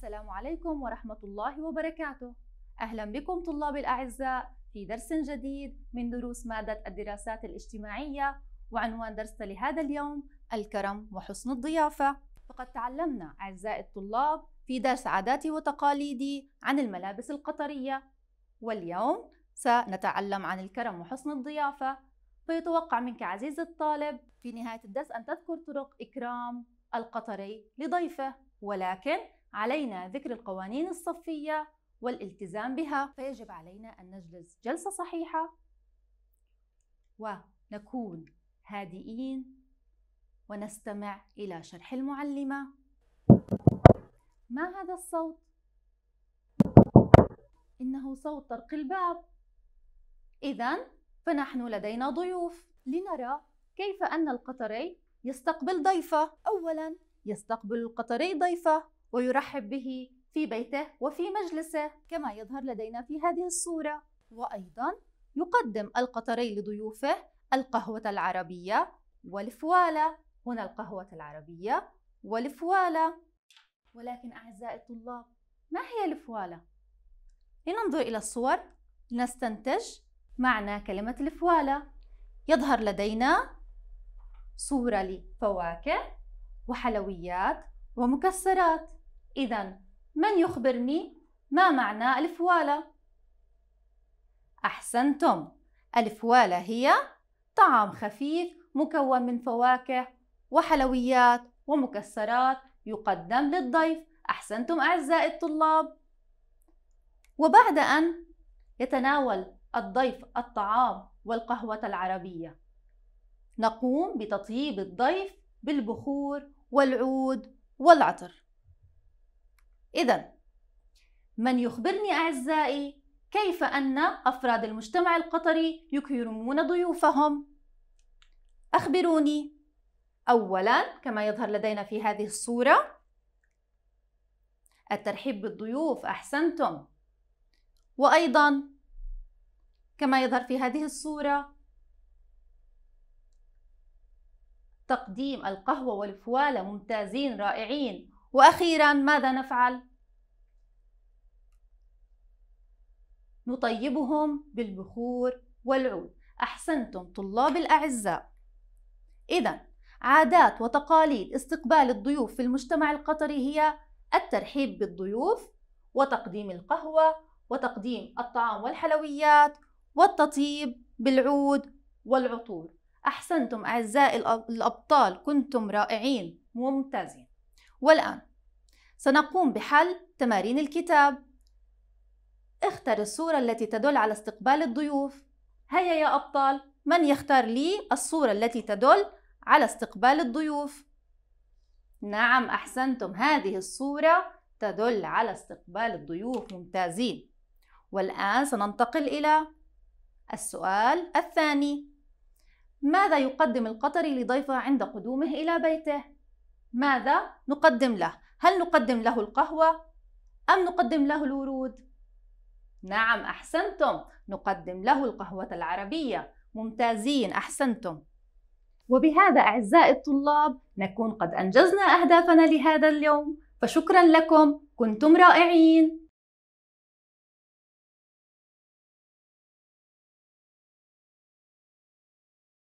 السلام عليكم ورحمة الله وبركاته أهلا بكم طلابي الأعزاء في درس جديد من دروس مادة الدراسات الاجتماعية وعنوان درسنا لهذا اليوم الكرم وحسن الضيافة فقد تعلمنا أعزائي الطلاب في درس عاداتي وتقاليدي عن الملابس القطرية واليوم سنتعلم عن الكرم وحسن الضيافة فيتوقع منك عزيزي الطالب في نهاية الدرس أن تذكر طرق إكرام القطري لضيفه ولكن علينا ذكر القوانين الصفية والالتزام بها فيجب علينا أن نجلس جلسة صحيحة ونكون هادئين ونستمع إلى شرح المعلمة ما هذا الصوت؟ إنه صوت طرق الباب إذا فنحن لدينا ضيوف لنرى كيف أن القطري يستقبل ضيفه أولا يستقبل القطري ضيفه ويرحب به في بيته وفي مجلسه كما يظهر لدينا في هذه الصورة وأيضا يقدم القطري لضيوفه القهوة العربية والفوالة هنا القهوة العربية والفوالة ولكن أعزائي الطلاب ما هي الفوالة؟ لننظر إلى الصور لنستنتج معنى كلمة الفوالة يظهر لدينا صورة لفواكه وحلويات ومكسرات إذا من يخبرني ما معنى الفوالة؟ أحسنتم الفوالة هي طعام خفيف مكون من فواكه وحلويات ومكسرات يقدم للضيف أحسنتم أعزائي الطلاب وبعد أن يتناول الضيف الطعام والقهوة العربية نقوم بتطيب الضيف بالبخور والعود والعطر إذا من يخبرني أعزائي كيف أن أفراد المجتمع القطري يكرمون ضيوفهم؟ أخبروني أولا كما يظهر لدينا في هذه الصورة الترحيب بالضيوف أحسنتم وأيضا كما يظهر في هذه الصورة تقديم القهوة والفوالة ممتازين رائعين واخيرا ماذا نفعل نطيبهم بالبخور والعود احسنتم طلاب الاعزاء اذا عادات وتقاليد استقبال الضيوف في المجتمع القطري هي الترحيب بالضيوف وتقديم القهوه وتقديم الطعام والحلويات والتطيب بالعود والعطور احسنتم اعزائي الابطال كنتم رائعين ممتازين والآن سنقوم بحل تمارين الكتاب اختر الصورة التي تدل على استقبال الضيوف هيا يا أبطال من يختار لي الصورة التي تدل على استقبال الضيوف؟ نعم أحسنتم هذه الصورة تدل على استقبال الضيوف ممتازين والآن سننتقل إلى السؤال الثاني ماذا يقدم القطري لضيفه عند قدومه إلى بيته؟ ماذا نقدم له هل نقدم له القهوة أم نقدم له الورود نعم أحسنتم نقدم له القهوة العربية ممتازين أحسنتم وبهذا أعزائي الطلاب نكون قد أنجزنا أهدافنا لهذا اليوم فشكرا لكم كنتم رائعين